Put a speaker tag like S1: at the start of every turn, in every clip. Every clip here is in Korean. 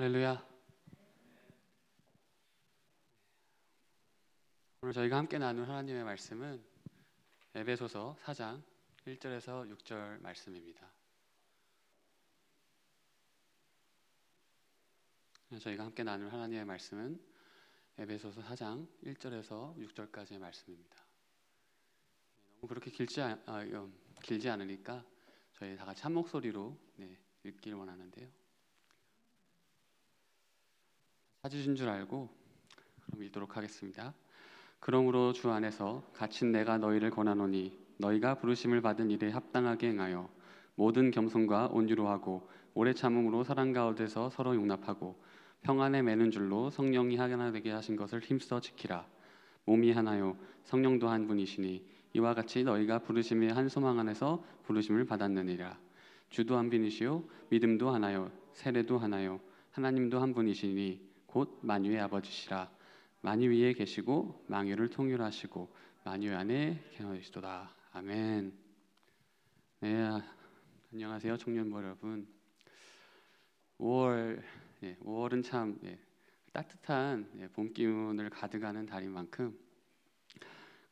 S1: 할렐루야. 오늘 저희가 함께 나눈 하나님의 말씀은 에베소서 4장 1절에서 6절 말씀입니다. 저희가 함께 나눌 하나님의 말씀은 에베소서 4장 1절에서 6절까지의 말씀입니다. 너무 그렇게 길지, 아, 음, 길지 않으니까 저희 다 같이 한 목소리로 네, 읽길 원하는데요. 찾으신 줄 알고 그럼 읽도록 하겠습니다. 그러므로 주 안에서 갇힌 내가 너희를 권하노니 너희가 부르심을 받은 일에 합당하게 행하여 모든 겸손과 온유로 하고 오래 참음으로 사랑 가운데서 서로 용납하고 평안에 매는 줄로 성령이 하나 되게 하신 것을 힘써 지키라. 몸이 하나요 성령도 한 분이시니 이와 같이 너희가 부르심의 한 소망 안에서 부르심을 받았느니라. 주도 한 분이시요 믿음도 하나요 세례도 하나요 하나님도 한 분이시니 곧 만유의 아버지시라 만유 위에 계시고 만유를 통일하시고 만유 안에 계시도다 아멘. 네 아, 안녕하세요 청년부 여러분. 5월 예, 5월은 참 예, 따뜻한 예, 봄 기운을 가득하는 달인 만큼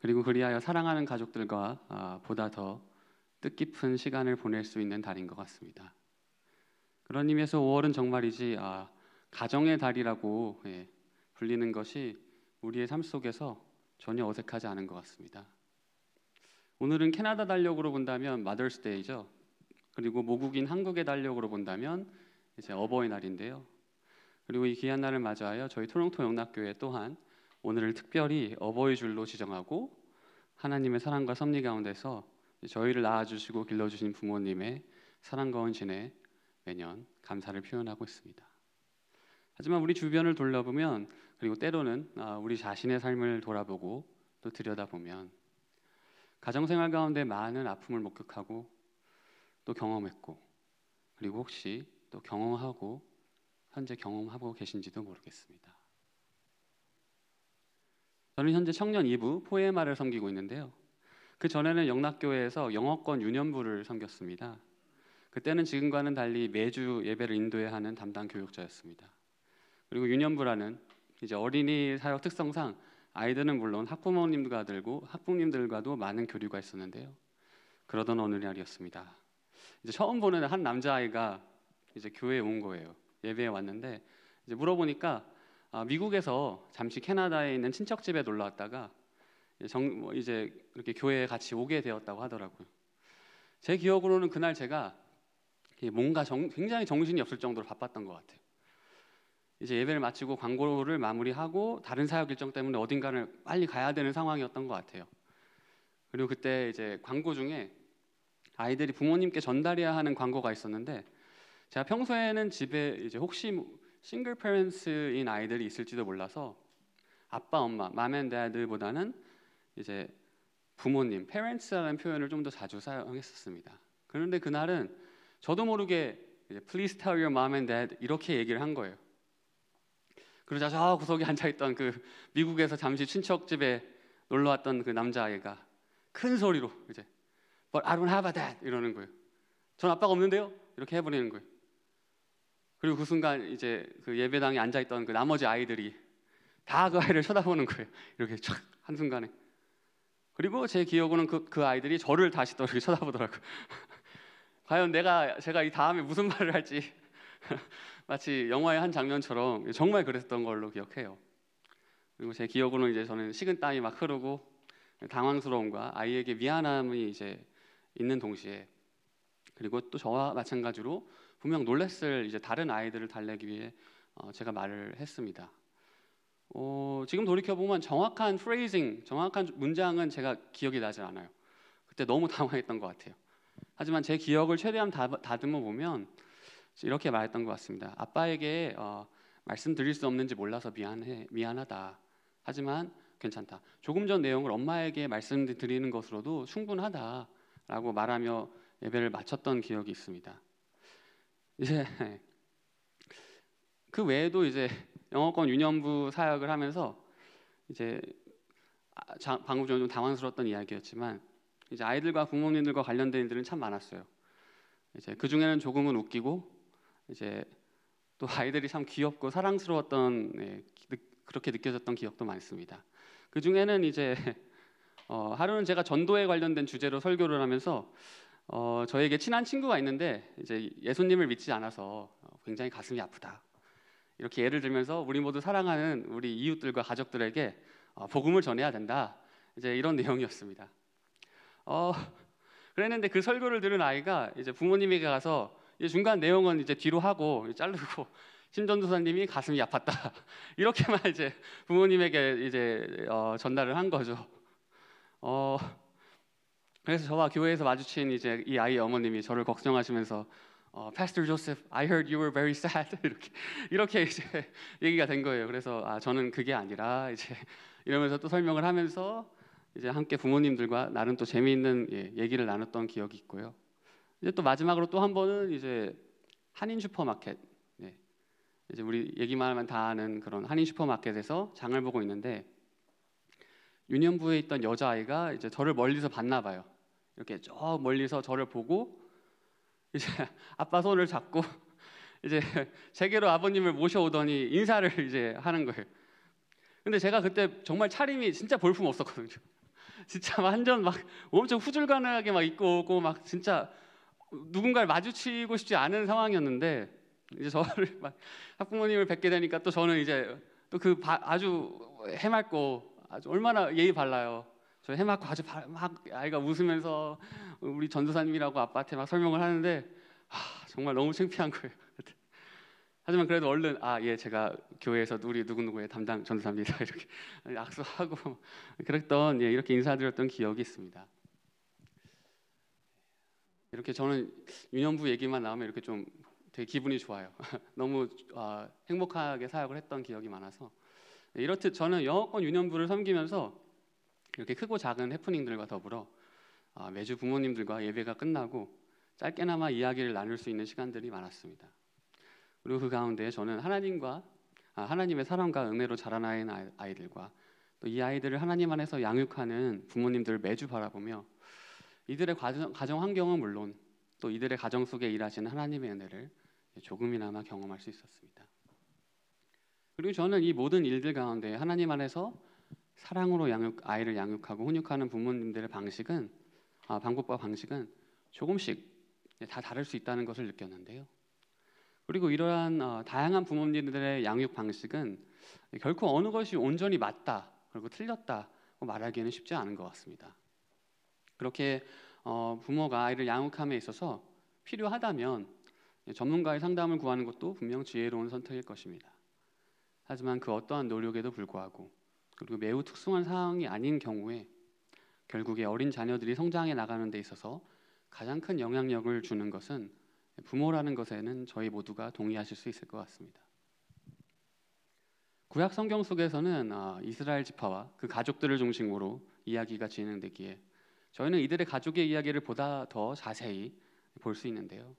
S1: 그리고 그리하여 사랑하는 가족들과 아, 보다 더 뜻깊은 시간을 보낼 수 있는 달인 것 같습니다. 그런 의미에서 5월은 정말이지 아, 가정의 달이라고 예, 불리는 것이 우리의 삶 속에서 전혀 어색하지 않은 것 같습니다. 오늘은 캐나다 달력으로 본다면 마더스데이죠. 그리고 모국인 한국의 달력으로 본다면 이제 어버이날인데요. 그리고 이 귀한 날을 맞이하여 저희 토론토 영락교회 또한 오늘을 특별히 어버이 줄로 지정하고 하나님의 사랑과 섭리 가운데서 저희를 낳아주시고 길러주신 부모님의 사랑과 은진에 매년 감사를 표현하고 있습니다. 하지만 우리 주변을 돌려보면 그리고 때로는 아, 우리 자신의 삶을 돌아보고 또 들여다보면 가정생활 가운데 많은 아픔을 목격하고 또 경험했고 그리고 혹시 또 경험하고 현재 경험하고 계신지도 모르겠습니다. 저는 현재 청년 2부 포에마를 섬기고 있는데요. 그 전에는 영락교회에서 영어권 유년부를 섬겼습니다. 그때는 지금과는 달리 매주 예배를 인도해 하는 담당 교육자였습니다. 그리고 유년부라는 이제 어린이 사역 특성상 아이들은 물론 학부모님과 들 들고 학부모님들과도 많은 교류가 있었는데요. 그러던 어느 날이었습니다. 이제 처음 보는 한 남자아이가 이제 교회에 온 거예요. 예배에 왔는데 이제 물어보니까 아, 미국에서 잠시 캐나다에 있는 친척 집에 놀러 왔다가 정, 뭐 이제 이렇게 교회에 같이 오게 되었다고 하더라고요. 제 기억으로는 그날 제가 뭔가 정, 굉장히 정신이 없을 정도로 바빴던 것 같아요. 이제 예배를 마치고 광고를 마무리하고 다른 사역 일정 때문에 어딘가를 빨리 가야 되는 상황이었던 것 같아요. 그리고 그때 이제 광고 중에 아이들이 부모님께 전달해야 하는 광고가 있었는데 제가 평소에는 집에 이제 혹시 싱글 뭐 페렌스인 아이들이 있을지도 몰라서 아빠 엄마 맘앤 데아들보다는 이제 부모님 페렌스라는 표현을 좀 더 자주 사용했었습니다. 그런데 그날은 저도 모르게 이제 Please tell your mom and dad 이렇게 얘기를 한 거예요. 그러자 저 아, 구석에 앉아있던 그 미국에서 잠시 친척 집에 놀러 왔던 그 남자아이가 큰 소리로 이제 But I don't have a 이러는 거예요. 전 아빠가 없는데요. 이렇게 해버리는 거예요. 그리고 그 순간 이제 그 예배당에 앉아있던 그 나머지 아이들이 다 그 아이를 쳐다보는 거예요. 이렇게 촥 한순간에. 그리고 제 기억으로는 그, 그 아이들이 저를 다시 또 이렇게 쳐다보더라고요. 과연 내가 제가 이 다음에 무슨 말을 할지 마치 영화의 한 장면처럼 정말 그랬던 걸로 기억해요. 그리고 제 기억으로는 이제 저는 식은땀이 막 흐르고 당황스러움과 아이에게 미안함이 이제 있는 동시에 그리고 또 저와 마찬가지로 분명 놀랬을 이제 다른 아이들을 달래기 위해 어 제가 말을 했습니다. 어 지금 돌이켜 보면 정확한 프레이징, 정확한 문장은 제가 기억이 나질 않아요. 그때 너무 당황했던 것 같아요. 하지만 제 기억을 최대한 다, 듬어 보면 이렇게 말했던 것 같습니다. 아빠에게 어, 말씀드릴 수 없는지 몰라서 미안해 미안하다. 하지만 괜찮다. 조금 전 내용을 엄마에게 말씀드리는 것으로도 충분하다라고 말하며 예배를 마쳤던 기억이 있습니다. 이제 그 외에도 이제 영어권 유년부 사역을 하면서 이제 아, 방금 전에 좀 당황스러웠던 이야기였지만 이제 아이들과 부모님들과 관련된 일들은 참 많았어요. 이제 그 중에는 조금은 웃기고 이제 또 아이들이 참 귀엽고 사랑스러웠던 네, 그렇게 느껴졌던 기억도 많습니다. 그 중에는 이제 어, 하루는 제가 전도에 관련된 주제로 설교를 하면서 어, 저에게 친한 친구가 있는데 이제 예수님을 믿지 않아서 어, 굉장히 가슴이 아프다 이렇게 예를 들면서 우리 모두 사랑하는 우리 이웃들과 가족들에게 어, 복음을 전해야 된다 이제 이런 내용이었습니다. 어, 그랬는데 그 설교를 들은 아이가 이제 부모님에게 가서 이 중간 내용은 이제 뒤로 하고 자르고 심전도사님이 가슴이 아팠다 이렇게만 이제 부모님에게 이제 어, 전달을 한 거죠. 어, 그래서 저와 교회에서 마주친 이제 이 아이 어머님이 저를 걱정하시면서 어, Pastor Joseph, I heard you were very sad 이렇게 이렇게 이제 얘기가 된 거예요. 그래서 아 저는 그게 아니라 이제 이러면서 또 설명을 하면서 이제 함께 부모님들과 나름 또 재미있는 예, 얘기를 나눴던 기억이 있고요. 이제 또 마지막으로 또 한 번은 이제 한인 슈퍼마켓 네. 이제 우리 얘기만 하면 다 아는 그런 한인 슈퍼마켓에서 장을 보고 있는데 유년부에 있던 여자아이가 이제 저를 멀리서 봤나 봐요. 이렇게 저 멀리서 저를 보고 이제 아빠 손을 잡고 이제 제게로 아버님을 모셔오더니 인사를 이제 하는 거예요. 근데 제가 그때 정말 차림이 진짜 볼품 없었거든요. 진짜 완전 막 엄청 후줄가능하게 막 입고 오고 막 진짜 누군가를 마주치고 싶지 않은 상황이었는데 이제 저를 막 학부모님을 뵙게 되니까 또 저는 이제 또 그 아주 해맑고 아주 얼마나 예의 발라요. 저 해맑고 아주 바, 막 아이가 웃으면서 우리 전도사님이라고 아빠한테 막 설명을 하는데 하, 아, 정말 너무 창피한 거예요. 하지만 그래도 얼른 아 예 제가 교회에서 우리 누구 누구의 담당 전도사입니다 이렇게 악수하고 그랬던 예 이렇게 인사드렸던 기억이 있습니다. 이렇게 저는 유년부 얘기만 나오면 이렇게 좀 되게 기분이 좋아요. 너무 어, 행복하게 사역을 했던 기억이 많아서 네, 이렇듯 저는 영어권 유년부를 섬기면서 이렇게 크고 작은 해프닝들과 더불어 어, 매주 부모님들과 예배가 끝나고 짧게나마 이야기를 나눌 수 있는 시간들이 많았습니다. 그리고 그 가운데 저는 하나님과 아, 하나님의 사랑과 은혜로 자라나는 아이들과 또 이 아이들을 하나님 안에서 양육하는 부모님들을 매주 바라보며 이들의 가정, 가정 환경은 물론 또 이들의 가정 속에 일하시는 하나님의 은혜를 조금이나마 경험할 수 있었습니다. 그리고 저는 이 모든 일들 가운데 하나님 안에서 사랑으로 양육, 아이를 양육하고 훈육하는 부모님들의 방식은 아, 방법과 방식은 조금씩 다 다를 수 있다는 것을 느꼈는데요. 그리고 이러한 어, 다양한 부모님들의 양육 방식은 결코 어느 것이 온전히 맞다 그리고 틀렸다 뭐 말하기에는 쉽지 않은 것 같습니다. 그렇게 어, 부모가 아이를 양육함에 있어서 필요하다면 전문가의 상담을 구하는 것도 분명 지혜로운 선택일 것입니다. 하지만 그 어떠한 노력에도 불구하고 그리고 매우 특수한 상황이 아닌 경우에 결국에 어린 자녀들이 성장해 나가는 데 있어서 가장 큰 영향력을 주는 것은 부모라는 것에는 저희 모두가 동의하실 수 있을 것 같습니다. 구약 성경 속에서는 아, 이스라엘 지파와 그 가족들을 중심으로 이야기가 진행되기에 저희는 이들의 가족의 이야기를 보다 더 자세히 볼 수 있는데요.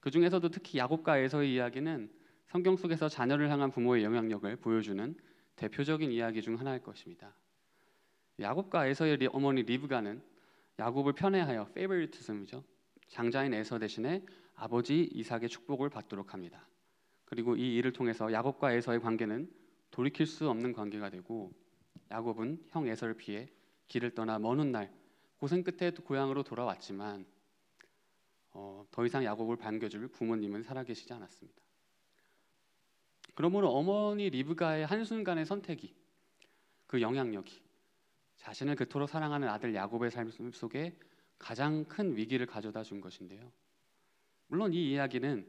S1: 그 중에서도 특히 야곱과에서의 이야기는 성경 속에서 자녀를 향한 부모의 영향력을 보여주는 대표적인 이야기 중 하나일 것입니다. 야곱과에서의 어머니 리브가는 야곱을 편애하여 페이버리티즘이죠. 장자인 에서 대신에 아버지 이삭의 축복을 받도록 합니다. 그리고 이 일을 통해서 야곱과 에서의 관계는 돌이킬 수 없는 관계가 되고 야곱은 형 에서를 피해 길을 떠나 먼 훗날 고생 끝에 고향으로 돌아왔지만 어, 더 이상 야곱을 반겨줄 부모님은 살아계시지 않았습니다. 그러므로 어머니 리브가의 한순간의 선택이 그 영향력이 자신을 그토록 사랑하는 아들 야곱의 삶 속에 가장 큰 위기를 가져다 준 것인데요. 물론 이 이야기는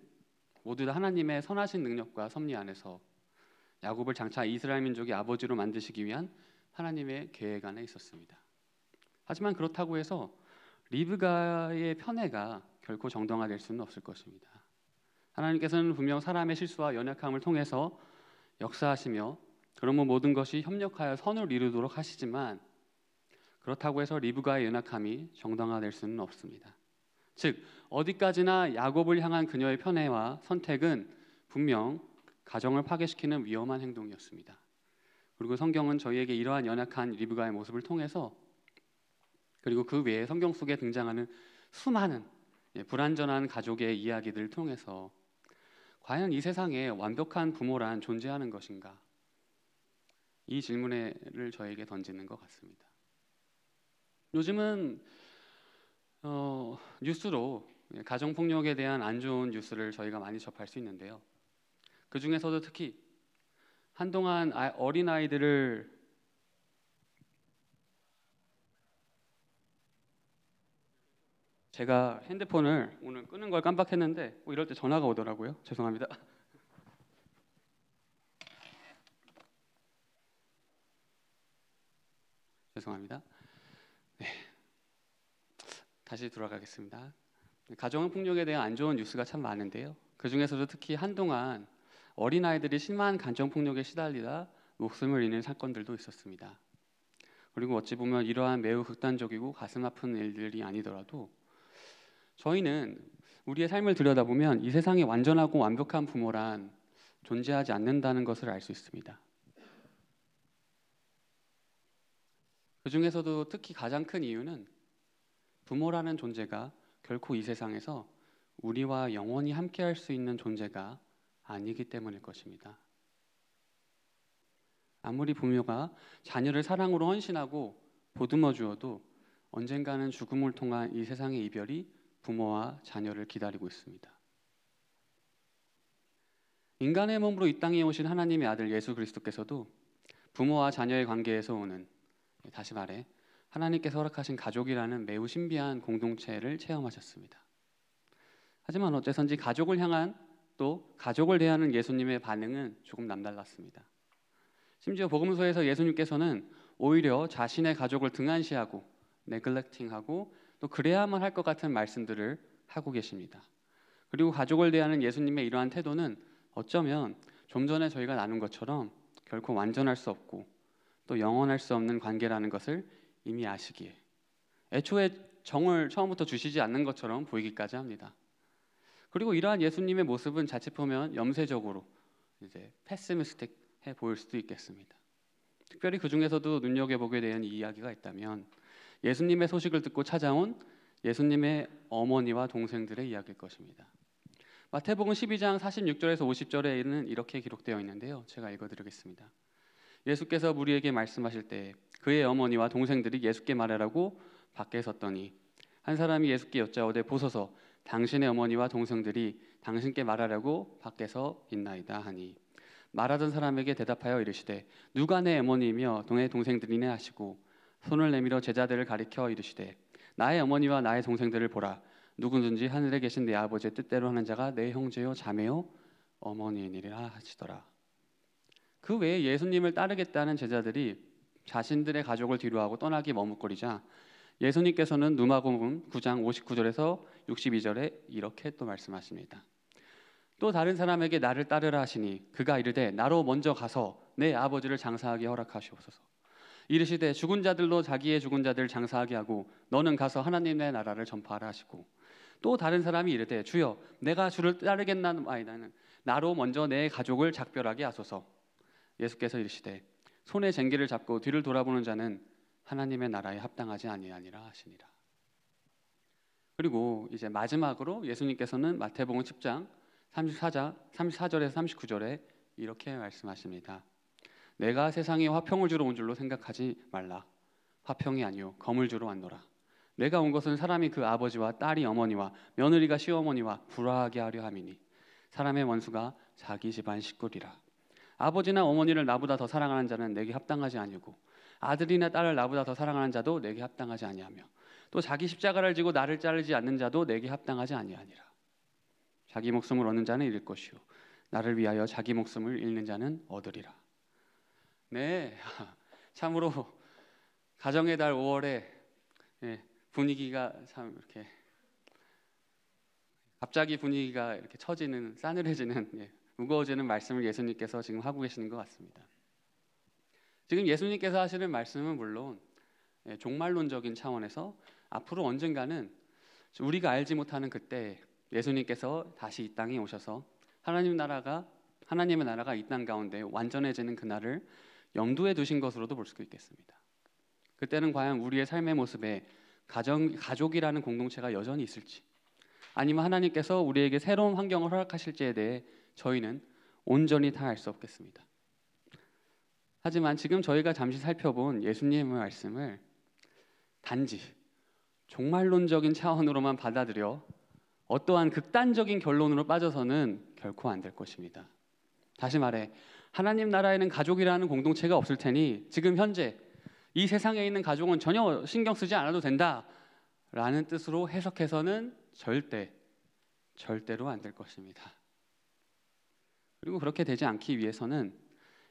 S1: 모두 하나님의 선하신 능력과 섭리 안에서 야곱을 장차 이스라엘 민족의 아버지로 만드시기 위한 하나님의 계획 안에 있었습니다. 하지만 그렇다고 해서 리브가의 편애가 결코 정당화될 수는 없을 것입니다. 하나님께서는 분명 사람의 실수와 연약함을 통해서 역사하시며 그러므 뭐 모든 것이 협력하여 선을 이루도록 하시지만 그렇다고 해서 리브가의 연약함이 정당화될 수는 없습니다. 즉 어디까지나 야곱을 향한 그녀의 편애와 선택은 분명 가정을 파괴시키는 위험한 행동이었습니다. 그리고 성경은 저희에게 이러한 연약한 리브가의 모습을 통해서 그리고 그 외에 성경 속에 등장하는 수많은 예, 불완전한 가족의 이야기들을 통해서 과연 이 세상에 완벽한 부모란 존재하는 것인가? 이 질문을 저에게 던지는 것 같습니다. 요즘은 어, 뉴스로 예, 가정 폭력에 대한 안 좋은 뉴스를 저희가 많이 접할 수 있는데요. 그 중에서도 특히 한동안 아, 어린 아이들을 제가 핸드폰을 오늘 끄는 걸 깜빡했는데 뭐 이럴 때 전화가 오더라고요. 죄송합니다. 죄송합니다. 네. 다시 돌아가겠습니다. 가정 폭력에 대한 안 좋은 뉴스가 참 많은데요. 그 중에서도 특히 한동안 어린 아이들이 심한 감정 폭력에 시달리다 목숨을 잃는 사건들도 있었습니다. 그리고 어찌 보면 이러한 매우 극단적이고 가슴 아픈 일들이 아니더라도 저희는 우리의 삶을 들여다보면 이 세상에 완전하고 완벽한 부모란 존재하지 않는다는 것을 알 수 있습니다. 그 중에서도 특히 가장 큰 이유는 부모라는 존재가 결코 이 세상에서 우리와 영원히 함께할 수 있는 존재가 아니기 때문일 것입니다. 아무리 부모가 자녀를 사랑으로 헌신하고 보듬어 주어도 언젠가는 죽음을 통한 이 세상의 이별이 부모와 자녀를 기다리고 있습니다. 인간의 몸으로 이 땅에 오신 하나님의 아들 예수 그리스도께서도 부모와 자녀의 관계에서 오는 다시 말해 하나님께서 허락하신 가족이라는 매우 신비한 공동체를 체험하셨습니다. 하지만 어째선지 가족을 향한 또 가족을 대하는 예수님의 반응은 조금 남달랐습니다. 심지어 복음서에서 예수님께서는 오히려 자신의 가족을 등한시하고 네글렉팅하고 또 그래야만 할 것 같은 말씀들을 하고 계십니다. 그리고 가족을 대하는 예수님의 이러한 태도는 어쩌면 좀 전에 저희가 나눈 것처럼 결코 완전할 수 없고 또 영원할 수 없는 관계라는 것을 이미 아시기에 애초에 정을 처음부터 주시지 않는 것처럼 보이기까지 합니다. 그리고 이러한 예수님의 모습은 자칫보면 염세적으로 이제 패스미스틱해 보일 수도 있겠습니다. 특별히 그 중에서도 눈여겨보게 되 이야기가 있다면 예수님의 소식을 듣고 찾아온 예수님의 어머니와 동생들의 이야기일 것입니다. 마태복음 12장 46절에서 50절에는 이렇게 기록되어 있는데요. 제가 읽어드리겠습니다. 예수께서 무리에게 말씀하실 때 그의 어머니와 동생들이 예수께 말하라고 밖에 섰더니 한 사람이 예수께 여짜오되 보소서 당신의 어머니와 동생들이 당신께 말하라고 밖에서 있나이다 하니 말하던 사람에게 대답하여 이르시되 누가 내 어머니이며 동의 동생들이냐 하시고 손을 내밀어 제자들을 가리켜 이르시되 나의 어머니와 나의 동생들을 보라 누구든지 하늘에 계신 내 아버지의 뜻대로 하는 자가 내 형제요 자매요 어머니니라 하시더라. 그 외에 예수님을 따르겠다는 제자들이 자신들의 가족을 뒤로하고 떠나기 머뭇거리자 예수님께서는 누마복음 9장 59절에서 62절에 이렇게 또 말씀하십니다. 또 다른 사람에게 나를 따르라 하시니 그가 이르되 나로 먼저 가서 내 아버지를 장사하게 허락하시옵소서. 이르시되 죽은 자들로 자기의 죽은 자들 장사하게 하고 너는 가서 하나님의 나라를 전파하라 하시고 또 다른 사람이 이르되 주여 내가 주를 따르겠나 아니 나는 나로 먼저 내 가족을 작별하게 하소서 예수께서 이르시되 손에 쟁기를 잡고 뒤를 돌아보는 자는 하나님의 나라에 합당하지 아니하니라 하시니라 그리고 이제 마지막으로 예수님께서는 마태복음 10장 34자, 34절에서 39절에 이렇게 말씀하십니다. 내가 세상에 화평을 주러 온 줄로 생각하지 말라. 화평이 아니요 검을 주러 왔노라. 내가 온 것은 사람이 그 아버지와 딸이 어머니와 며느리가 시어머니와 불화하게 하려 함이니 사람의 원수가 자기 집안 식구리라. 아버지나 어머니를 나보다 더 사랑하는 자는 내게 합당하지 아니고 아들이나 딸을 나보다 더 사랑하는 자도 내게 합당하지 아니하며 또 자기 십자가를 지고 나를 자르지 않는 자도 내게 합당하지 아니하니라. 자기 목숨을 얻는 자는 잃을 것이요 나를 위하여 자기 목숨을 잃는 자는 얻으리라. 네. 참으로 가정의 달 5월에 예, 분위기가 참 이렇게 갑자기 분위기가 이렇게 처지는 싸늘해지는 예, 무거워지는 말씀을 예수님께서 지금 하고 계시는 것 같습니다. 지금 예수님께서 하시는 말씀은 물론 예, 종말론적인 차원에서 앞으로 언젠가는 우리가 알지 못하는 그때 예수님께서 다시 이 땅에 오셔서 하나님 나라가 하나님의 나라가 이 땅 가운데 완전해지는 그날을 염두에 두신 것으로도 볼 수 있겠습니다. 그때는 과연 우리의 삶의 모습에 가정, 가족이라는 공동체가 여전히 있을지 아니면 하나님께서 우리에게 새로운 환경을 허락하실지에 대해 저희는 온전히 다 알 수 없겠습니다. 하지만 지금 저희가 잠시 살펴본 예수님의 말씀을 단지 종말론적인 차원으로만 받아들여 어떠한 극단적인 결론으로 빠져서는 결코 안 될 것입니다. 다시 말해 하나님 나라에는 가족이라는 공동체가 없을 테니 지금 현재 이 세상에 있는 가족은 전혀 신경 쓰지 않아도 된다라는 뜻으로 해석해서는 절대 절대로 안 될 것입니다. 그리고 그렇게 되지 않기 위해서는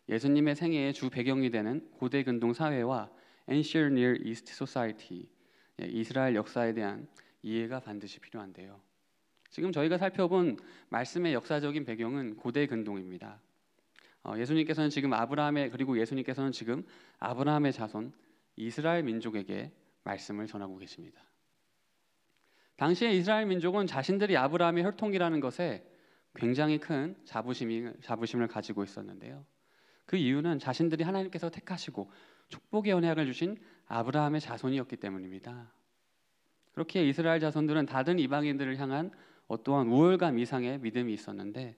S1: 예수님의 생애의 주 배경이 되는 고대 근동 사회와 Ancient Near East Society 예, 이스라엘 역사에 대한 이해가 반드시 필요한데요. 지금 저희가 살펴본 말씀의 역사적인 배경은 고대 근동입니다. 어, 예수님께서는 지금 아브라함의 그리고 예수님께서는 지금 아브라함의 자손 이스라엘 민족에게 말씀을 전하고 계십니다. 당시에 이스라엘 민족은 자신들이 아브라함의 혈통이라는 것에 굉장히 큰 자부심이, 자부심을 가지고 있었는데요. 그 이유는 자신들이 하나님께서 택하시고 축복의 언약을 주신 아브라함의 자손이었기 때문입니다. 그렇게 이스라엘 자손들은 다른 이방인들을 향한 어떠한 우월감 이상의 믿음이 있었는데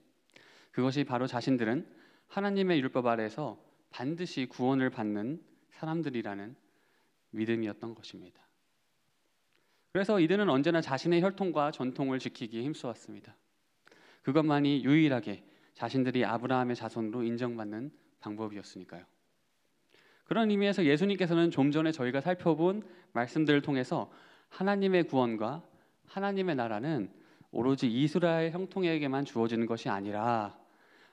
S1: 그것이 바로 자신들은 하나님의 율법 아래서 반드시 구원을 받는 사람들이라는 믿음이었던 것입니다. 그래서 이들은 언제나 자신의 혈통과 전통을 지키기에 힘써왔습니다. 그것만이 유일하게 자신들이 아브라함의 자손으로 인정받는 방법이었으니까요. 그런 의미에서 예수님께서는 좀 전에 저희가 살펴본 말씀들을 통해서 하나님의 구원과 하나님의 나라는 오로지 이스라엘 형통에게만 주어지는 것이 아니라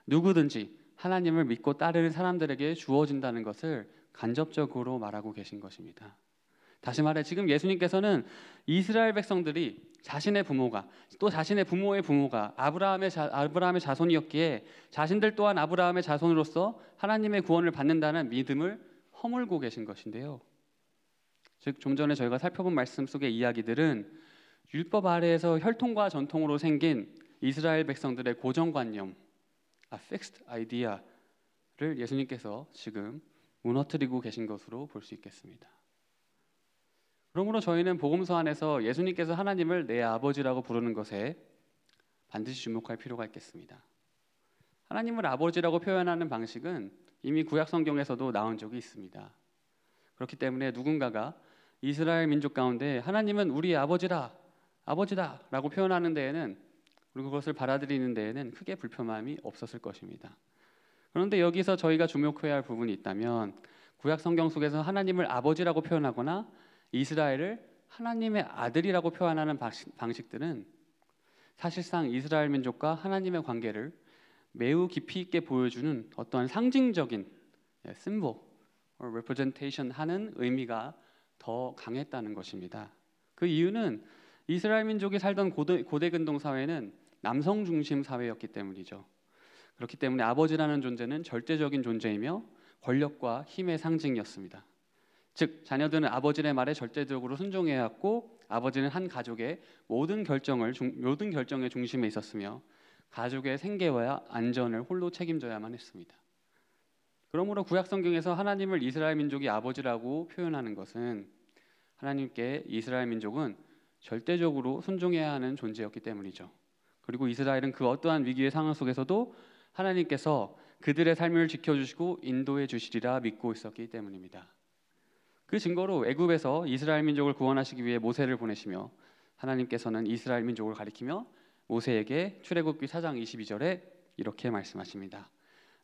S1: 누구든지 하나님을 믿고 따르는 사람들에게 주어진다는 것을 간접적으로 말하고 계신 것입니다. 다시 말해 지금 예수님께서는 이스라엘 백성들이 자신의 부모가 또 자신의 부모의 부모가 아브라함의 자, 아브라함의 자손이었기에 자신들 또한 아브라함의 자손으로서 하나님의 구원을 받는다는 믿음을 허물고 계신 것인데요. 즉좀 전에 저희가 살펴본 말씀 속의 이야기들은 율법 아래에서 혈통과 전통으로 생긴 이스라엘 백성들의 고정관념 a fixed idea를 예수님께서 지금 무너뜨리고 계신 것으로 볼 수 있겠습니다. 그러므로 저희는 복음서 안에서 예수님께서 하나님을 내 아버지라고 부르는 것에 반드시 주목할 필요가 있겠습니다. 하나님을 아버지라고 표현하는 방식은 이미 구약 성경에서도 나온 적이 있습니다. 그렇기 때문에 누군가가 이스라엘 민족 가운데 하나님은 우리 아버지라 아버지다라고 표현하는 데에는 그리고 그것을 받아들이는 데에는 크게 불편함이 없었을 것입니다. 그런데 여기서 저희가 주목해야 할 부분이 있다면 구약 성경 속에서 하나님을 아버지라고 표현하거나 이스라엘을 하나님의 아들이라고 표현하는 방식들은 사실상 이스라엘 민족과 하나님의 관계를 매우 깊이 있게 보여주는 어떠 상징적인 심보, 예, representation 하는 의미가 더 강했다는 것입니다. 그 이유는 이스라엘 민족이 살던 고대, 고대 근동 사회는 남성 중심 사회였기 때문이죠. 그렇기 때문에 아버지라는 존재는 절대적인 존재이며 권력과 힘의 상징이었습니다. 즉 자녀들은 아버지의 말에 절대적으로 순종해왔고 아버지는 한 가족의 모든 결정을 중, 모든 결정의 중심에 있었으며 가족의 생계와 안전을 홀로 책임져야만 했습니다. 그러므로 구약 성경에서 하나님을 이스라엘 민족이 아버지라고 표현하는 것은 하나님께 이스라엘 민족은 절대적으로 순종해야 하는 존재였기 때문이죠. 그리고 이스라엘은 그 어떠한 위기의 상황 속에서도 하나님께서 그들의 삶을 지켜주시고 인도해 주시리라 믿고 있었기 때문입니다. 그 증거로 애굽에서 이스라엘 민족을 구원하시기 위해 모세를 보내시며 하나님께서는 이스라엘 민족을 가리키며 모세에게 출애굽기 4장 22절에 이렇게 말씀하십니다.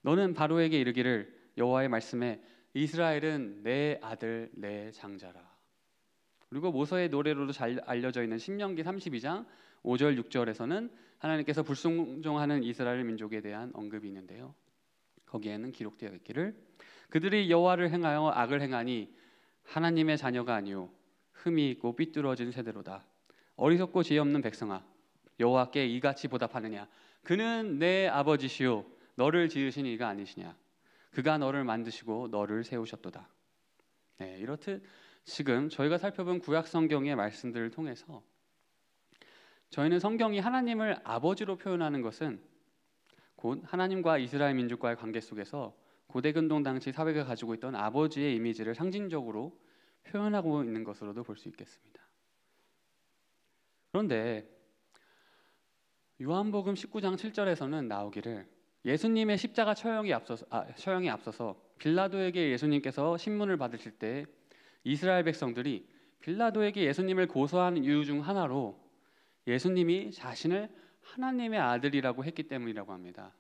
S1: 너는 바로에게 이르기를 여호와의 말씀에 이스라엘은 내 아들 내 장자라. 그리고 모세의 노래로도 잘 알려져 있는 신명기 32장 5절 6절에서는 하나님께서 불순종하는 이스라엘 민족에 대한 언급이 있는데요. 거기에는 기록되어 있기를 그들이 여호와를 행하여 악을 행하니 하나님의 자녀가 아니요 흠이 있고 삐뚤어진 세대로다. 어리석고 지혜 없는 백성아 여호와께 이같이 보답하느냐 그는 내 아버지시요 너를 지으신 이가 아니시냐 그가 너를 만드시고 너를 세우셨도다. 네, 이렇듯 지금 저희가 살펴본 구약 성경의 말씀들을 통해서 저희는 성경이 하나님을 아버지로 표현하는 것은 곧 하나님과 이스라엘 민족과의 관계 속에서 고대 근동 당시 사회가 가지고 있던 아버지의 이미지를 상징적으로 표현하고 있는 것으로도 볼 수 있겠습니다. 그런데 요한복음 19장 7절에서는 나오기를 예수님의 십자가 처형에 앞서서, 아, 처형에 앞서서 빌라도에게 예수님께서 신문을 받으실 때 이스라엘 백성들이 빌라도에게 예수님을 고소한 이유 중 하나로 예수님이 자신을 하나님의 아들이라고 했기 때문이라고 합니다.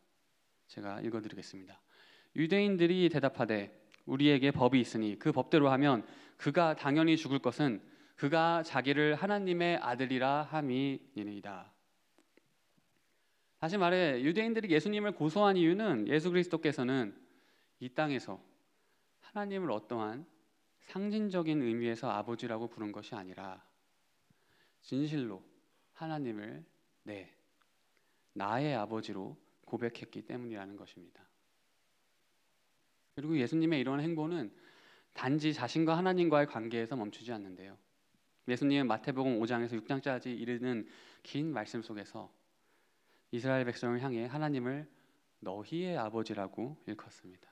S1: 제가 읽어드리겠습니다. 유대인들이 대답하되 우리에게 법이 있으니 그 법대로 하면 그가 당연히 죽을 것은 그가 자기를 하나님의 아들이라 함이니이다. 다시 말해 유대인들이 예수님을 고소한 이유는 예수 그리스도께서는 이 땅에서 하나님을 어떠한 상징적인 의미에서 아버지라고 부른 것이 아니라 진실로 하나님을 내 네, 나의 아버지로 고백했기 때문이라는 것입니다. 그리고 예수님의 이런 행보는 단지 자신과 하나님과의 관계에서 멈추지 않는데요. 예수님은 마태복음 5장에서 6장까지 이르는 긴 말씀 속에서 이스라엘 백성을 향해 하나님을 너희의 아버지라고 일컫습니다.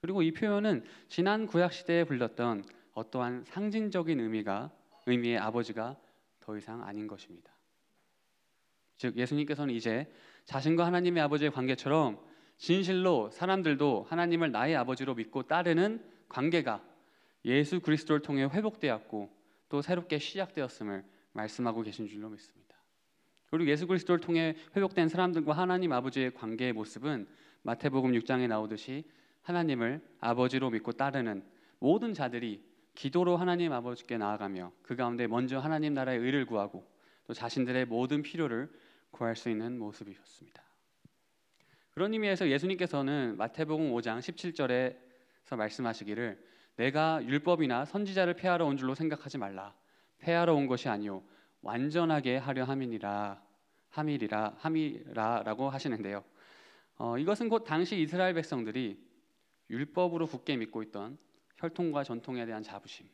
S1: 그리고 이 표현은 지난 구약 시대에 불렸던 어떠한 상징적인 의미가 의미의 아버지가 더 이상 아닌 것입니다. 즉 예수님께서는 이제 자신과 하나님의 아버지의 관계처럼 진실로 사람들도 하나님을 나의 아버지로 믿고 따르는 관계가 예수 그리스도를 통해 회복되었고 또 새롭게 시작되었음을 말씀하고 계신 줄로 믿습니다. 그리고 예수 그리스도를 통해 회복된 사람들과 하나님 아버지의 관계의 모습은 마태복음 6장에 나오듯이 하나님을 아버지로 믿고 따르는 모든 자들이 기도로 하나님 아버지께 나아가며 그 가운데 먼저 하나님 나라의 의를 구하고 또 자신들의 모든 필요를 구할 수 있는 모습이었습니다. 그런 의미에서 예수님께서는 마태복음 5장 17절에서 말씀하시기를 내가 율법이나 선지자를 폐하러 온 줄로 생각하지 말라. 폐하러 온 것이 아니요 완전하게 하려 함이니라. 함이라 함이라라고 하시는데요. 어, 이것은 곧 당시 이스라엘 백성들이 율법으로 굳게 믿고 있던 혈통과 전통에 대한 자부심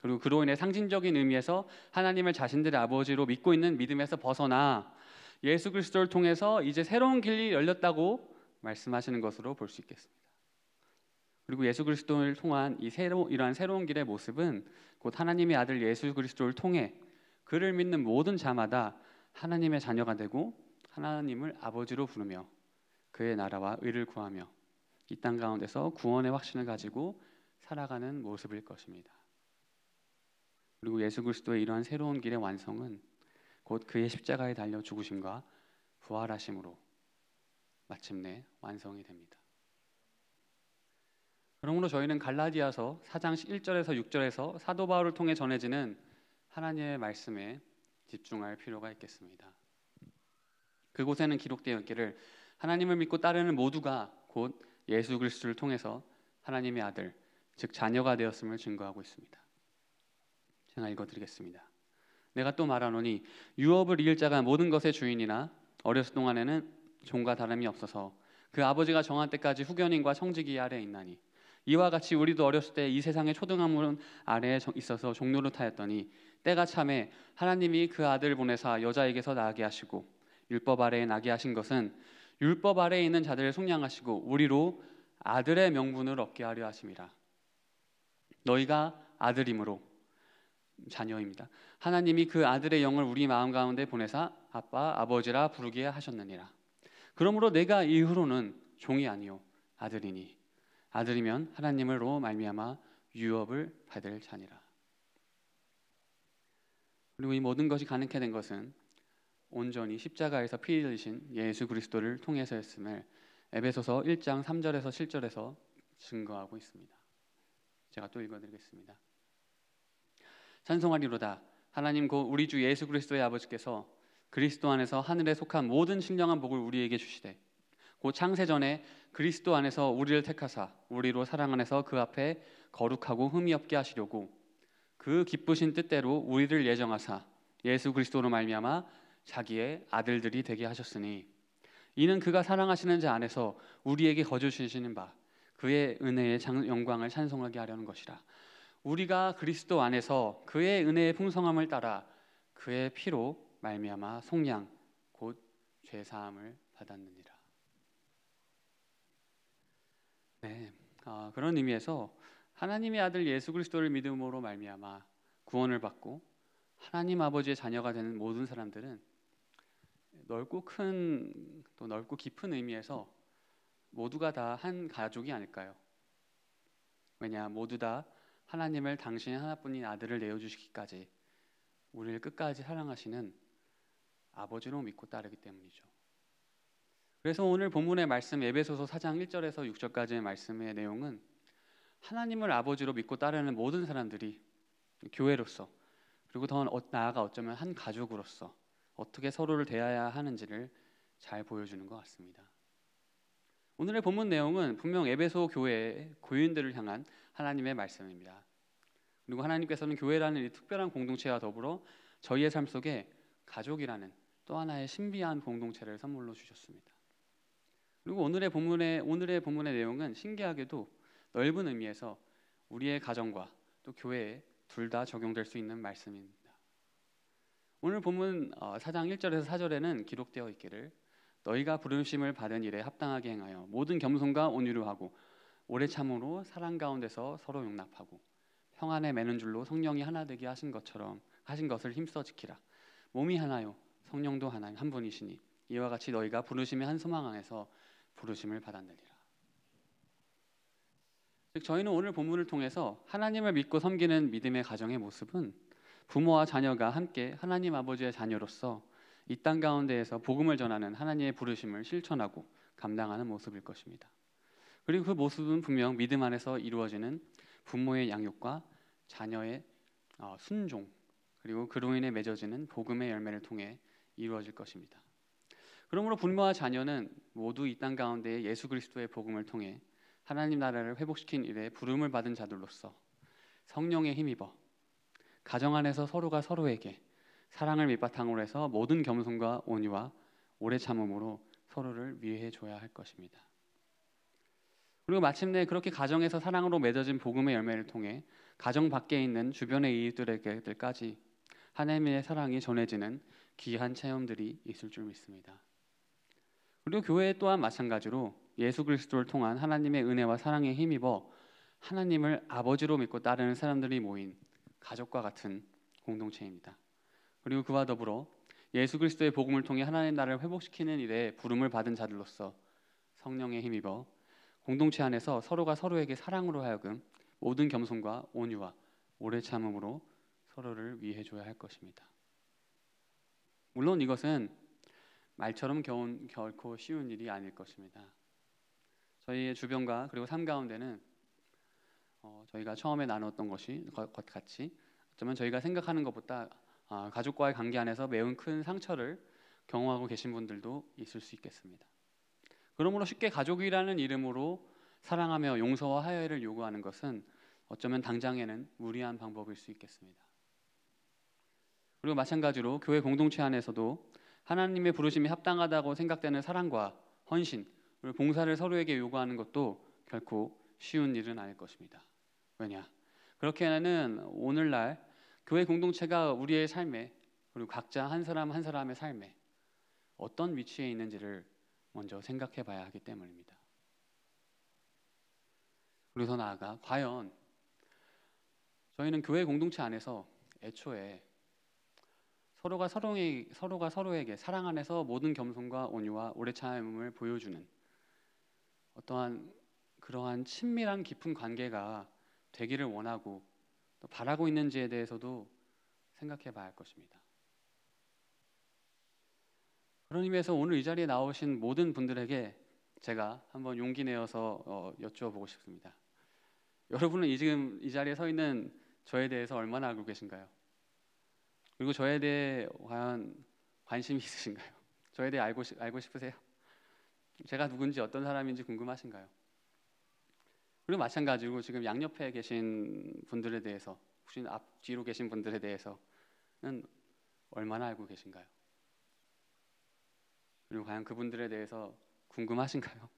S1: 그리고 그로 인해 상징적인 의미에서 하나님을 자신들의 아버지로 믿고 있는 믿음에서 벗어나 예수 그리스도를 통해서 이제 새로운 길이 열렸다고 말씀하시는 것으로 볼 수 있겠습니다. 그리고 예수 그리스도를 통한 이 새로 이러한 새로운 길의 모습은 곧 하나님의 아들 예수 그리스도를 통해 그를 믿는 모든 자마다 하나님의 자녀가 되고 하나님을 아버지로 부르며 그의 나라와 의를 구하며 이 땅 가운데서 구원의 확신을 가지고 살아가는 모습일 것입니다. 그리고 예수 그리스도의 이러한 새로운 길의 완성은 곧 그의 십자가에 달려 죽으심과 부활하심으로 마침내 완성이 됩니다. 그러므로 저희는 갈라디아서 4장 1절에서 6절에서 사도 바울을 통해 전해지는 하나님의 말씀에 집중할 필요가 있겠습니다. 그곳에는 기록되어 있기를 하나님을 믿고 따르는 모두가 곧 예수 그리스도를 통해서 하나님의 아들 즉 자녀가 되었음을 증거하고 있습니다. 제가 읽어드리겠습니다. 내가 또 말하노니 유업을 이을 자가 모든 것의 주인이나 어렸을 동안에는 종과 다름이 없어서 그 아버지가 정한 때까지 후견인과 청지기 아래 있나니 이와 같이 우리도 어렸을 때 이 세상의 초등학문 아래에 있어서 종로를 타였더니 때가 참에 하나님이 그 아들 보내사 여자에게서 나게 하시고 율법 아래에 나게 하신 것은 율법 아래에 있는 자들을 속량하시고 우리로 아들의 명분을 얻게 하려 하심이라 너희가 아들임으로 자녀입니다. 하나님이 그 아들의 영을 우리 마음 가운데 보내사 아빠 아버지라 부르게 하셨느니라. 그러므로 내가 이후로는 종이 아니요 아들이니 아들이면 하나님으로 말미암아 유업을 받을 자니라. 그리고 이 모든 것이 가능케 된 것은 온전히 십자가에서 피 흘리신 예수 그리스도를 통해서였음을 에베소서 1장 3절에서 7절에서 증거하고 있습니다. 제가 또 읽어드리겠습니다. 찬송하리로다. 하나님 곧 우리 주 예수 그리스도의 아버지께서 그리스도 안에서 하늘에 속한 모든 신령한 복을 우리에게 주시되 곧 창세 전에 그리스도 안에서 우리를 택하사 우리로 사랑 안에서 그 앞에 거룩하고 흠이 없게 하시려고 그 기쁘신 뜻대로 우리를 예정하사 예수 그리스도로 말미암아 자기의 아들들이 되게 하셨으니 이는 그가 사랑하시는 자 안에서 우리에게 거 주시는 바 그의 은혜의 영광을 찬송하게 하려는 것이라. 우리가 그리스도 안에서 그의 은혜의 풍성함을 따라 그의 피로 말미암아 속량 곧죄 사함을 받았느니라. 네, 아, 그런 의미에서 하나님의 아들 예수 그리스도를 믿음으로 말미암아 구원을 받고 하나님 아버지의 자녀가 되는 모든 사람들은 넓고 큰 또 넓고 깊은 의미에서 모두가 다 한 가족이 아닐까요? 왜냐, 모두 다 하나님을 당신의 하나뿐인 아들을 내어주시기까지 우리를 끝까지 사랑하시는 아버지로 믿고 따르기 때문이죠. 그래서 오늘 본문의 말씀 에베소서 4장 1절에서 6절까지의 말씀의 내용은 하나님을 아버지로 믿고 따르는 모든 사람들이 교회로서 그리고 더 어, 나아가 어쩌면 한 가족으로서 어떻게 서로를 대해야 하는지를 잘 보여주는 것 같습니다. 오늘의 본문 내용은 분명 에베소 교회의 고인들을 향한 하나님의 말씀입니다. 그리고 하나님께서는 교회라는 이 특별한 공동체와 더불어 저희의 삶 속에 가족이라는 또 하나의 신비한 공동체를 선물로 주셨습니다. 그리고 오늘의 본문의 오늘의 본문의 내용은 신기하게도 넓은 의미에서 우리의 가정과 또 교회에 둘 다 적용될 수 있는 말씀입니다. 오늘 본문 4장 어, 1절에서 4절에는 기록되어 있기를 너희가 부르심을 받은 일에 합당하게 행하여 모든 겸손과 온유를하고 오래 참으로 사랑 가운데서 서로 용납하고 평안에 매는 줄로 성령이 하나 되게 하신 것처럼 하신 것을 힘써 지키라 몸이 하나요 성령도 하나 한 분이시니 이와 같이 너희가 부르심의 한 소망 안에서 부르심을 받았느니라 즉 저희는 오늘 본문을 통해서 하나님을 믿고 섬기는 믿음의 가정의 모습은 부모와 자녀가 함께 하나님 아버지의 자녀로서 이땅 가운데에서 복음을 전하는 하나님의 부르심을 실천하고 감당하는 모습일 것입니다. 그리고 그 모습은 분명 믿음 안에서 이루어지는 부모의 양육과 자녀의 어, 순종 그리고 그로 인해 맺어지는 복음의 열매를 통해 이루어질 것입니다. 그러므로 부모와 자녀는 모두 이 땅 가운데 예수 그리스도의 복음을 통해 하나님 나라를 회복시킨 일에 부름을 받은 자들로서 성령의 힘입어 가정 안에서 서로가 서로에게 사랑을 밑바탕으로 해서 모든 겸손과 온유와 오래 참음으로 서로를 위해 줘야 할 것입니다. 그리고 마침내 그렇게 가정에서 사랑으로 맺어진 복음의 열매를 통해 가정 밖에 있는 주변의 이웃들에게까지 하나님의 사랑이 전해지는 귀한 체험들이 있을 줄 믿습니다. 그리고 교회 또한 마찬가지로 예수 그리스도를 통한 하나님의 은혜와 사랑에 힘입어 하나님을 아버지로 믿고 따르는 사람들이 모인 가족과 같은 공동체입니다. 그리고 그와 더불어 예수 그리스도의 복음을 통해 하나님의 나라를 회복시키는 일에 부름을 받은 자들로서 성령에 힘입어 공동체 안에서 서로가 서로에게 사랑으로 하여금 모든 겸손과 온유와 오래 참음으로 서로를 위해 줘야 할 것입니다. 물론 이것은 말처럼 겨운, 결코 쉬운 일이 아닐 것입니다. 저희의 주변과 그리고 삶 가운데는 어, 저희가 처음에 나눴던 것이 것 같이 어쩌면 저희가 생각하는 것보다 아, 가족과의 관계 안에서 매우 큰 상처를 경험하고 계신 분들도 있을 수 있겠습니다. 그러므로 쉽게 가족이라는 이름으로 사랑하며 용서와 화해를 요구하는 것은 어쩌면 당장에는 무리한 방법일 수 있겠습니다. 그리고 마찬가지로 교회 공동체 안에서도 하나님의 부르심이 합당하다고 생각되는 사랑과 헌신, 그리고 봉사를 서로에게 요구하는 것도 결코 쉬운 일은 아닐 것입니다. 왜냐? 그렇게 하는 오늘날 교회 공동체가 우리의 삶에 그리고 각자 한 사람 한 사람의 삶에 어떤 위치에 있는지를 먼저 생각해 봐야 하기 때문입니다. 그리고 더 나아가 과연 저희는 교회 공동체 안에서 애초에 서로가 서로의, 서로가 서로에게 사랑 안에서 모든 겸손과 온유와 오래 참음을 보여주는 어떠한 그러한 친밀한 깊은 관계가 되기를 원하고 또 바라고 있는지에 대해서도 생각해 봐야 할 것입니다. 그런 의미에서 오늘 이 자리에 나오신 모든 분들에게 제가 한번 용기 내어서 어, 여쭈어보고 싶습니다. 여러분은 이 지금 이 자리에 서 있는 저에 대해서 얼마나 알고 계신가요? 그리고 저에 대해 과연 관심이 있으신가요? 저에 대해 알고, 알고 싶으세요? 제가 누군지 어떤 사람인지 궁금하신가요? 그리고 마찬가지로 지금 양옆에 계신 분들에 대해서 혹시 앞 뒤로 계신 분들에 대해서는 얼마나 알고 계신가요? 그리고 과연 그분들에 대해서 궁금하신가요?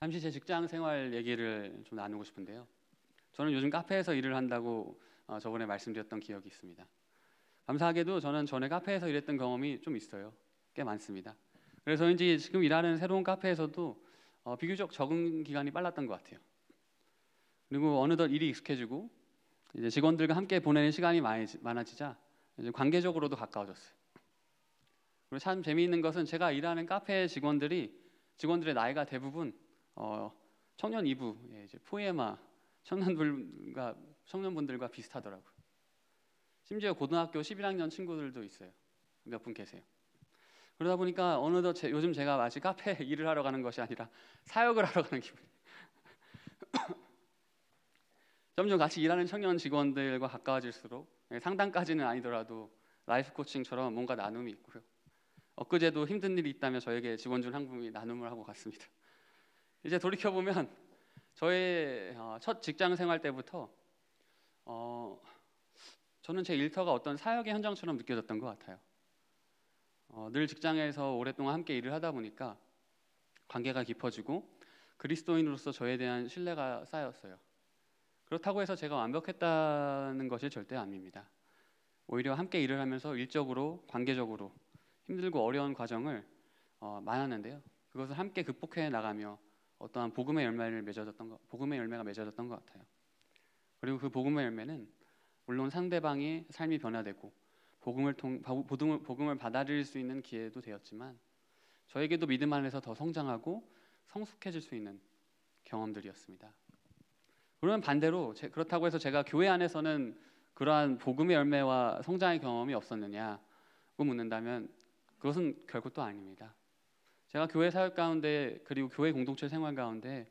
S1: 잠시 제 직장 생활 얘기를 좀 나누고 싶은데요. 저는 요즘 카페에서 일을 한다고 어, 저번에 말씀드렸던 기억이 있습니다. 감사하게도 저는 전에 카페에서 일했던 경험이 좀 있어요. 꽤 많습니다. 그래서 이제 지금 일하는 새로운 카페에서도 어, 비교적 적응 기간이 빨랐던 것 같아요. 그리고 어느덧 일이 익숙해지고 이제 직원들과 함께 보내는 시간이 많이, 많아지자 이제 관계적으로도 가까워졌어요. 그리고 참 재미있는 것은 제가 일하는 카페 직원들이 직원들의 나이가 대부분 어, 청년 2부 예, 이제 포에마 청년들과 청년분들과 비슷하더라고요. 심지어 고등학교 11학년 친구들도 있어요. 몇 분 계세요. 그러다 보니까 어느덧 제, 요즘 제가 마치 카페 일을 하러 가는 것이 아니라 사역을 하러 가는 기분. 점점 같이 일하는 청년 직원들과 가까워질수록 예, 상담까지는 아니더라도 라이프 코칭처럼 뭔가 나눔이 있고요. 엊그제도 힘든 일이 있다며 저에게 직원 중한 분이 나눔을 하고 갔습니다. 이제 돌이켜 보면 저의 어, 첫 직장 생활 때부터 어, 저는 제 일터가 어떤 사역의 현장처럼 느껴졌던 것 같아요. 어, 늘 직장에서 오랫동안 함께 일을 하다 보니까 관계가 깊어지고 그리스도인으로서 저에 대한 신뢰가 쌓였어요. 그렇다고 해서 제가 완벽했다는 것이 절대 아닙니다. 오히려 함께 일을 하면서 일적으로 관계적으로 힘들고 어려운 과정을 어, 만났는데요. 그것을 함께 극복해 나가며 어떠한 복음의 열매를 맺어졌던 것, 복음의 열매가 맺어졌던 것 같아요. 그리고 그 복음의 열매는 물론 상대방의 삶이 변화되고 복음을 통 복음을, 복음을 받아들일 수 있는 기회도 되었지만 저에게도 믿음 안에서 더 성장하고 성숙해질 수 있는 경험들이었습니다. 그러면 반대로 제, 그렇다고 해서 제가 교회 안에서는 그러한 복음의 열매와 성장의 경험이 없었느냐고 묻는다면 그것은 결코 또 아닙니다. 제가 교회 사역 가운데 그리고 교회 공동체 생활 가운데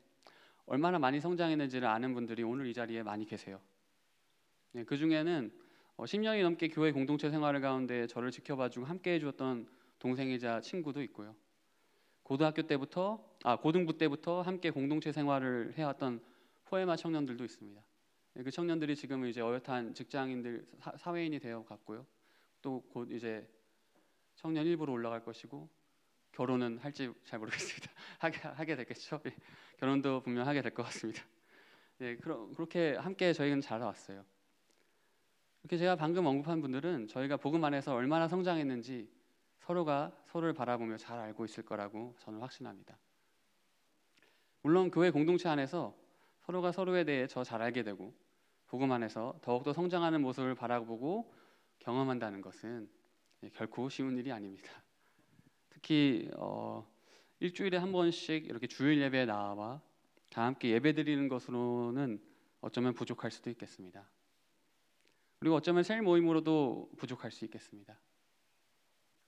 S1: 얼마나 많이 성장했는지를 아는 분들이 오늘 이 자리에 많이 계세요. 예, 그 중에는 어, 10년이 넘게 교회 공동체 생활을 가운데 저를 지켜봐주고 함께해 주었던 동생이자 친구도 있고요. 고등학교 때부터 아 고등부 때부터 함께 공동체 생활을 해왔던 포에마 청년들도 있습니다. 예, 그 청년들이 지금 이제 어엿한 직장인들 사, 회인이 되어 갔고요. 또 곧 이제 청년 일부로 올라갈 것이고 결혼은 할지 잘 모르겠습니다. 하게, 하게 됐겠죠. 예, 결혼도 분명 하게 될 것 같습니다. 예, 그러, 그렇게 함께 저희는 자왔어요 이렇게 제가 방금 언급한 분들은 저희가 복음 안에서 얼마나 성장했는지 서로가 서로를 바라보며 잘 알고 있을 거라고 저는 확신합니다. 물론 교회 공동체 안에서 서로가 서로에 대해 더 잘 알게 되고 복음 안에서 더욱더 성장하는 모습을 바라보고 경험한다는 것은 예, 결코 쉬운 일이 아닙니다. 특히 어, 일주일에 한 번씩 이렇게 주일 예배에 나와 다 함께 예배 드리는 것으로는 어쩌면 부족할 수도 있겠습니다. 그리고 어쩌면 셀 모임으로도 부족할 수 있겠습니다.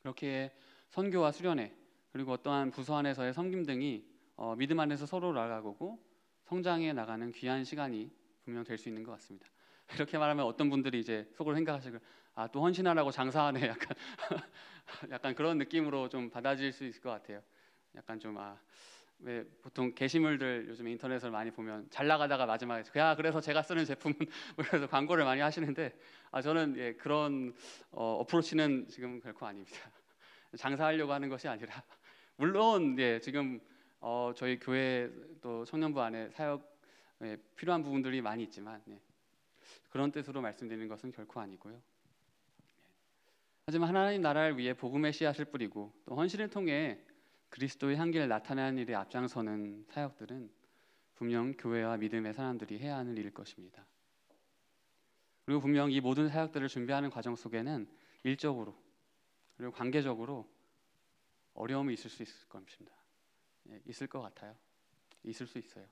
S1: 그렇게 선교와 수련회 그리고 어떠한 부서 안에서의 섬김 등이 어, 믿음 안에서 서로 나가고 성장해 나가는 귀한 시간이 분명 될 수 있는 것 같습니다. 이렇게 말하면 어떤 분들이 이제 속으로 생각하시길 아또 헌신하라고 장사하네 약간 약간 그런 느낌으로 좀받아들수 있을 것 같아요. 약간 좀아 왜 보통 게시물들 요즘 인터넷을 많이 보면 잘 나가다가 마지막에 야 그래서 제가 쓰는 제품은 그래서 뭐 광고를 많이 하시는데 아 저는 예, 그런 어, 프로치는 지금 결코 아닙니다. 장사하려고 하는 것이 아니라 물론 예, 지금 어, 저희 교회 또 청년부 안에 사역 예, 필요한 부분들이 많이 있지만 예, 그런 뜻으로 말씀드리는 것은 결코 아니고요. 예. 하지만 하나님 나라를 위해 복음의 씨앗을 뿌리고 또 헌신을 통해 그리스도의 향기를 나타내는 일에 앞장서는 사역들은 분명 교회와 믿음의 사람들이 해야 하는 일일 것입니다. 그리고 분명 이 모든 사역들을 준비하는 과정 속에는 일적으로 그리고 관계적으로 어려움이 있을 수 있을 것입니다. 예, 있을 것 같아요. 있을 수 있어요.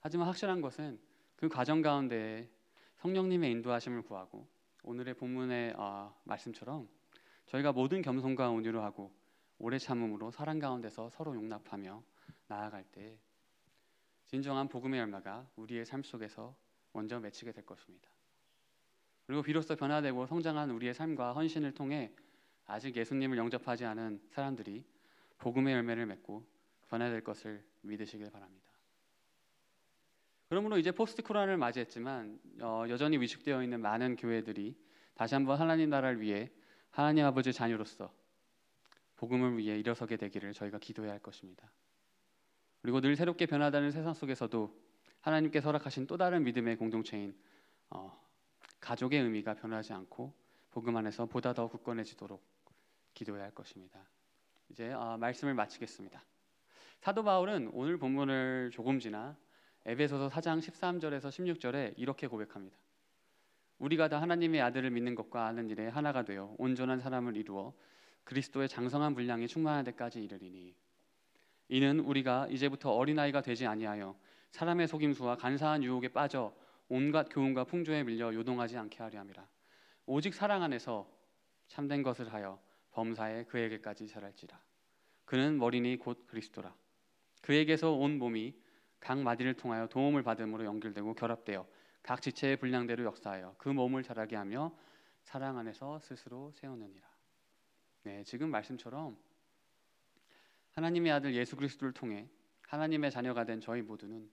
S1: 하지만 확실한 것은 그 과정 가운데 성령님의 인도하심을 구하고 오늘의 본문의 어, 말씀처럼 저희가 모든 겸손과 온유로 하고 오래 참음으로 사랑 가운데서 서로 용납하며 나아갈 때 진정한 복음의 열매가 우리의 삶 속에서 먼저 맺히게 될 것입니다. 그리고 비로소 변화되고 성장한 우리의 삶과 헌신을 통해 아직 예수님을 영접하지 않은 사람들이 복음의 열매를 맺고 변화될 것을 믿으시길 바랍니다. 그러므로 이제 포스트 코로나를 맞이했지만 어, 여전히 위축되어 있는 많은 교회들이 다시 한번 하나님 나라를 위해 하나님 아버지 자녀로서 복음을 위해 일어서게 되기를 저희가 기도해야 할 것입니다. 그리고 늘 새롭게 변화되는 세상 속에서도 하나님께 허락하신 또 다른 믿음의 공동체인 어, 가족의 의미가 변하지 않고 복음 안에서 보다 더 굳건해지도록 기도해야 할 것입니다. 이제 어, 말씀을 마치겠습니다. 사도 바울은 오늘 본문을 조금 지나 에베소서 4장 13절에서 16절에 이렇게 고백합니다. 우리가 다 하나님의 아들을 믿는 것과 아는 일에 하나가 되어 온전한 사람을 이루어 그리스도의 장성한 분량이 충만할 때까지 이르리니 이는 우리가 이제부터 어린아이가 되지 아니하여 사람의 속임수와 간사한 유혹에 빠져 온갖 교훈과 풍조에 밀려 요동하지 않게 하려 함이라 오직 사랑 안에서 참된 것을 하여 범사에 그에게까지 자랄지라 그는 머리니 곧 그리스도라 그에게서 온 몸이 각 마디를 통하여 도움을 받음으로 연결되고 결합되어 각 지체의 분량대로 역사하여 그 몸을 자라게 하며 사랑 안에서 스스로 세우느니라 네, 지금 말씀처럼 하나님의 아들 예수 그리스도를 통해 하나님의 자녀가 된 저희 모두는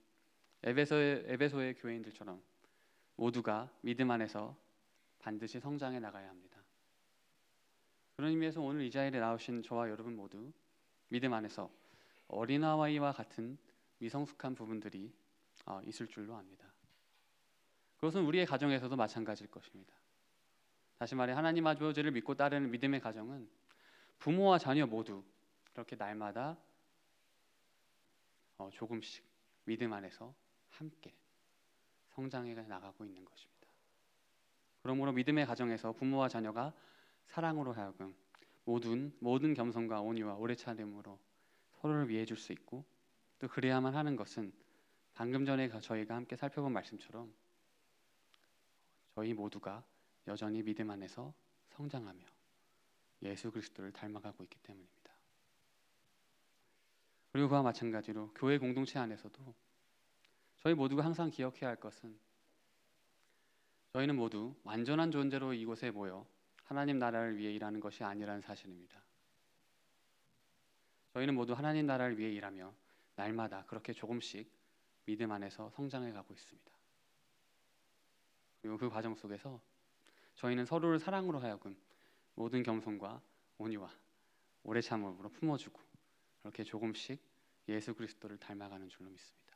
S1: 에베소의, 에베소의 교회인들처럼 모두가 믿음 안에서 반드시 성장해 나가야 합니다. 그런 의미에서 오늘 이 자리에 나오신 저와 여러분 모두 믿음 안에서 어린아이와 같은 미성숙한 부분들이 어, 있을 줄로 압니다. 그것은 우리의 가정에서도 마찬가지일 것입니다. 다시 말해 하나님 아버지를 믿고 따르는 믿음의 가정은 부모와 자녀 모두 그렇게 날마다 어, 조금씩 믿음 안에서 함께 성장해 나가고 있는 것입니다. 그러므로 믿음의 가정에서 부모와 자녀가 사랑으로 하여금 모든 모든 겸손과 온유와 오래 참음으로 서로를 위해 줄 수 있고 또 그래야만 하는 것은 방금 전에 저희가 함께 살펴본 말씀처럼 저희 모두가 여전히 믿음 안에서 성장하며 예수 그리스도를 닮아가고 있기 때문입니다. 그리고 그와 마찬가지로 교회 공동체 안에서도 저희 모두가 항상 기억해야 할 것은 저희는 모두 완전한 존재로 이곳에 모여 하나님 나라를 위해 일하는 것이 아니라는 사실입니다. 저희는 모두 하나님 나라를 위해 일하며 날마다 그렇게 조금씩 믿음 안에서 성장해 가고 있습니다. 그리고 그 과정 속에서 저희는 서로를 사랑으로 하여금 모든 겸손과 온유와 오래 참음으로 품어주고 이렇게 조금씩 예수 그리스도를 닮아가는 줄로 믿습니다.